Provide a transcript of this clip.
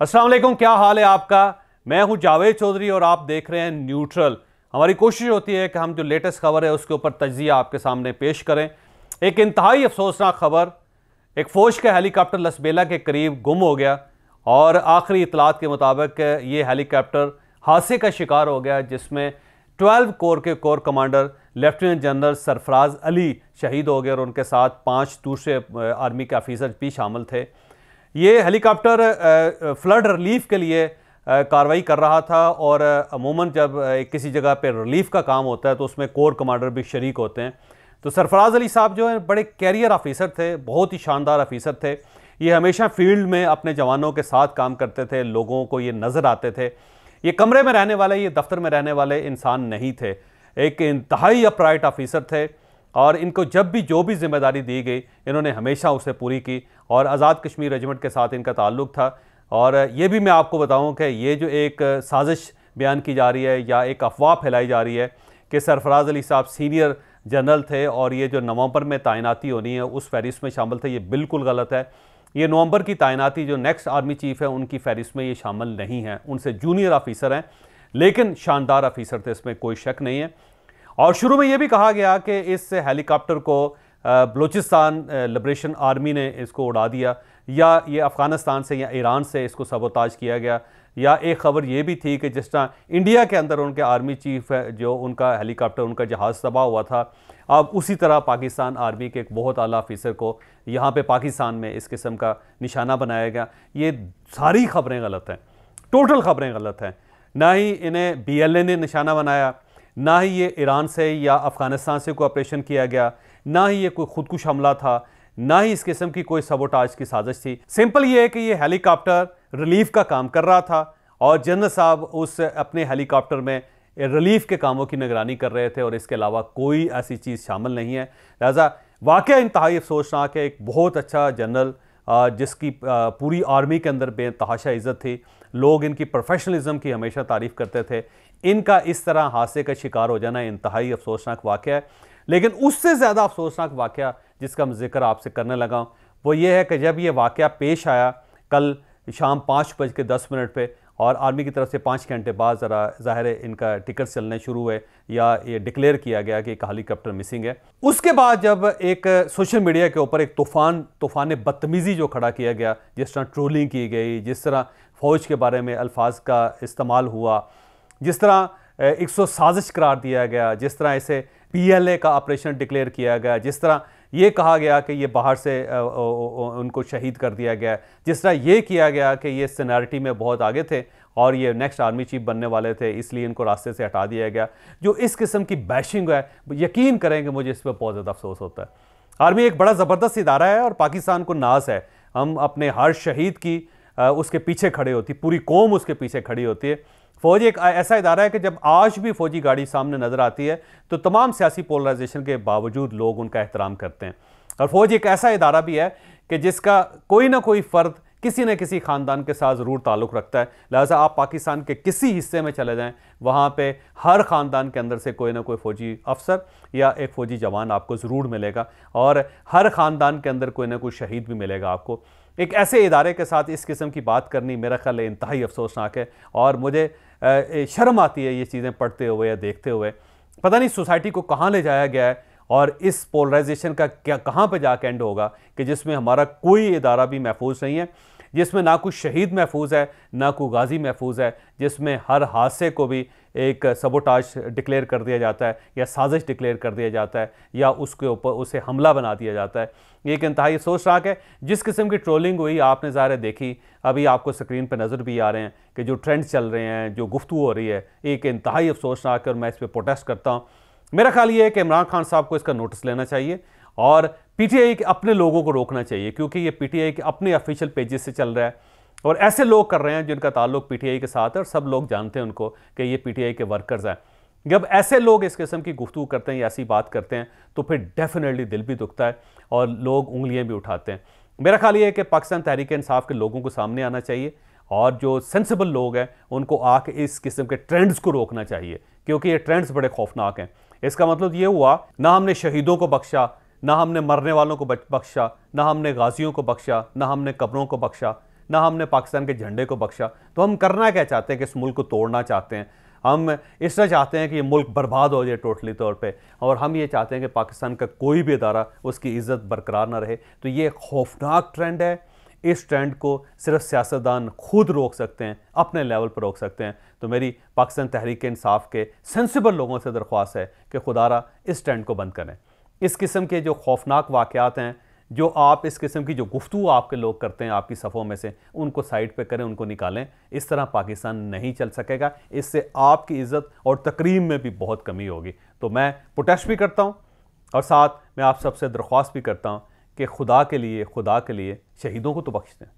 असलम क्या हाल है आपका मैं हूं जावेद चौधरी और आप देख रहे हैं न्यूट्रल हमारी कोशिश होती है कि हम जो लेटेस्ट खबर है उसके ऊपर तजिया आपके सामने पेश करें एक इंतहाई अफसोसनाक खबर एक फ़ौज का हेलीकॉप्टर लसबेला के करीब गुम हो गया और आखिरी इतलात के मुताबिक ये हेलीकॉप्टर हादसे का शिकार हो गया जिसमें ट्वेल्व कोर के corps commander lieutenant general Sarfaraz Ali शहीद हो गए और उनके साथ पाँच दूसरे आर्मी के ऑफिसर भी शामिल थे ये हेलीकॉप्टर फ्लड रिलीफ के लिए कार्रवाई कर रहा था और अमूमन जब किसी जगह पर रिलीफ का काम होता है तो उसमें कोर कमांडर भी शरीक होते हैं तो सरफराज अली साहब जो हैं बड़े कैरियर ऑफिसर थे बहुत ही शानदार ऑफिसर थे ये हमेशा फील्ड में अपने जवानों के साथ काम करते थे लोगों को ये नज़र आते थे ये कमरे में रहने वाले ये दफ्तर में रहने वाले इंसान नहीं थे एक इंतहाई अपराइट ऑफिसर थे और इनको जब भी जो भी जिम्मेदारी दी गई इन्होंने हमेशा उसे पूरी की और आज़ाद कश्मीर रेजिमेंट के साथ इनका ताल्लुक था और ये भी मैं आपको बताऊं कि ये जो एक साजिश बयान की जा रही है या एक अफवाह फैलाई जा रही है कि सरफराज अली साहब सीनियर जनरल थे और ये जो नवंबर में तैनाती होनी है उस फहरिस्त में शामिल थे ये बिल्कुल गलत है ये नवंबर की तैनाती जो नेक्स्ट आर्मी चीफ है उनकी फहरिस्त में ये शामिल नहीं है उनसे जूनियर ऑफिसर हैं लेकिन शानदार ऑफिसर थे इसमें कोई शक नहीं है और शुरू में यह भी कहा गया कि इस हेलीकॉप्टर को बलूचिस्तान लिब्रेशन आर्मी ने इसको उड़ा दिया या ये अफ़गानिस्तान से या ईरान से इसको सबोताज किया गया या एक खबर ये भी थी कि जिस तरह इंडिया के अंदर उनके आर्मी चीफ जो उनका हेलीकॉप्टर उनका जहाज़ तबाह हुआ था अब उसी तरह पाकिस्तान आर्मी के एक बहुत आला ऑफिसर को यहाँ पे पाकिस्तान में इस किस्म का निशाना बनाया गया ये सारी खबरें गलत हैं टोटल खबरें गलत हैं ना ही इन्हें बी एल ए ने निशाना बनाया ना ही ये ईरान से या अफ़गानिस्तान से कोई ऑपरेशन किया गया ना ही ये कोई खुदकुश हमला था ना ही इस किस्म की कोई सबोटाज की साजिश थी सिंपल ये है कि ये हेलीकॉप्टर रिलीफ का काम कर रहा था और जनरल साहब उस अपने हेलीकॉप्टर में रिलीफ के कामों की निगरानी कर रहे थे और इसके अलावा कोई ऐसी चीज़ शामिल नहीं है लिहाजा वाक़ इंतहाई अफसोसनाक है एक बहुत अच्छा जनरल जिसकी पूरी आर्मी के अंदर बेतहाशा इज़्ज़त थी लोग इनकी प्रोफेशनलिज्म की हमेशा तारीफ़ करते थे इनका इस तरह हादसे का शिकार हो जाना इंतहाई अफसोसनाक वाक़ है लेकिन उससे ज़्यादा अफसोसनाक वाक़ जिसका मैं जिक्र आपसे करने लगा वो ये है कि जब ये वाक़ पेश आया कल शाम पाँच बज के दस मिनट पर और आर्मी की तरफ से पाँच घंटे बाद ज़रा ज़ाहिर है इनका टिकट चलने शुरू हुए या ये डिक्लेयर किया गया कि एक हेलीकॉप्टर मिसिंग है उसके बाद जब एक सोशल मीडिया के ऊपर एक तूफ़ान तूफ़ान बदतमीज़ी जो खड़ा किया गया जिस तरह ट्रोलिंग की गई जिस तरह फ़ौज के बारे में अल्फाज का इस्तेमाल हुआ जिस तरह एक सौ साजिश करार दिया गया जिस तरह इसे पीएलए का ऑपरेशन डिक्लेयर किया गया जिस तरह ये कहा गया कि ये बाहर से उनको शहीद कर दिया गया जिस तरह ये किया गया कि ये सीनारिटी में बहुत आगे थे और ये नेक्स्ट आर्मी चीफ बनने वाले थे इसलिए इनको रास्ते से हटा दिया गया जो इस किस्म की बैशिंग है यकीन करें कि मुझे इस पर बहुत ज़्यादा अफसोस होता है आर्मी एक बड़ा ज़बरदस्त इदारा है और पाकिस्तान को नाज है हम अपने हर शहीद की उसके पीछे खड़े होती पूरी कौम उसके पीछे खड़ी होती है फौज एक ऐसा इदारा है कि जब आज भी फौजी गाड़ी सामने नज़र आती है तो तमाम सियासी पोलराइजेशन के बावजूद लोग उनका एहतराम करते हैं और फौज एक ऐसा इदारा भी है कि जिसका कोई ना कोई फ़र्द किसी न किसी ख़ानदान के साथ ज़रूर ताल्लुक़ रखता है लिहाजा आप पाकिस्तान के किसी हिस्से में चले जाएं वहाँ पे हर ख़ानदान के अंदर से कोई ना कोई फ़ौजी अफसर या एक फ़ौजी जवान आपको ज़रूर मिलेगा और हर ख़ानदान के अंदर कोई ना कोई शहीद भी मिलेगा आपको एक ऐसे इदारे के साथ इस किस्म की बात करनी मेरा ख्याल इंतहाई अफसोसनाक है और मुझे शर्म आती है ये चीज़ें पढ़ते हुए या देखते हुए पता नहीं सोसाइटी को कहाँ ले जाया गया है और इस पोलराइजेशन का क्या कहाँ पर जाके एंड होगा कि जिसमें हमारा कोई इदारा भी महफूज नहीं है जिसमें ना कोई शहीद महफूज है ना कोई गाजी महफूज है जिसमें हर हादसे को भी एक सबोटाज डिक्लेयर कर दिया जाता है या साजिश डिक्लेयर कर दिया जाता है या उसके ऊपर उसे हमला बना दिया जाता है ये एक इंतहाई सोचनाक है जिस किस्म की ट्रोलिंग हुई आपने ज़ाहिर देखी अभी आपको स्क्रीन पर नज़र भी आ रहे हैं कि जो ट्रेंड चल रहे हैं जो गुफ्तु हो रही है एक इंतहाई अफसोसनाक है और मैं इस पर प्रोटेस्ट करता हूँ मेरा ख्याल ये है कि इमरान खान साहब को इसका नोटिस लेना चाहिए और पीटीआई के अपने लोगों को रोकना चाहिए क्योंकि ये पीटीआई के अपने ऑफिशियल पेजेस से चल रहा है और ऐसे लोग कर रहे हैं जिनका ताल्लुक पीटीआई के साथ है और सब लोग जानते हैं उनको कि ये पीटीआई के वर्कर्स हैं जब ऐसे लोग इस किस्म की गुफ्तु करते हैं या ऐसी बात करते हैं तो फिर डेफिनेटली दिल भी दुखता है और लोग उंगलियाँ भी उठाते हैं मेरा ख्याल ये है कि पाकिस्तान तहरीक इंसाफ के लोगों को सामने आना चाहिए और जो सेंसिबल लोग हैं उनको आके इस किस्म के ट्रेंड्स को रोकना चाहिए क्योंकि ये ट्रेंड्स बड़े खौफनाक हैं इसका मतलब ये हुआ ना हमने शहीदों को बख्शा ना हमने मरने वालों को बख्शा ना हमने गाजियों को बख्शा ना हमने कब्रों को बख्शा ना हमने पाकिस्तान के झंडे को बख्शा तो हम करना क्या चाहते हैं कि इस मुल्क को तोड़ना चाहते हैं हम इस तरह चाहते हैं कि ये मुल्क बर्बाद हो जाए टोटली तौर पे और हम ये चाहते हैं कि पाकिस्तान का कोई भी अदारा उसकी इज़्ज़त बरकरार ना रहे तो ये खौफनाक ट्रेंड है इस ट्रेंड को सिर्फ सियासतदान खुद रोक सकते हैं अपने लेवल पर रोक सकते हैं तो मेरी पाकिस्तान तहरीक इंसाफ के सेंसिबल लोगों से दरख्वास्त है कि खुदारा इस ट्रेंड को बंद करें इस किस्म के जो खौफनाक वाक़ हैं जो आप इस किस्म की जो गुफ्तु आपके लोग करते हैं आपकी सफ़ों में से उनको साइड पे करें उनको निकालें इस तरह पाकिस्तान नहीं चल सकेगा इससे आपकी इज़्ज़त और तकरीम में भी बहुत कमी होगी तो मैं प्रोटेस्ट भी करता हूँ और साथ मैं आप सबसे दरख्वास्त भी करता हूँ कि खुदा के लिए खुदा के लिए शहीदों को तो बख्श दें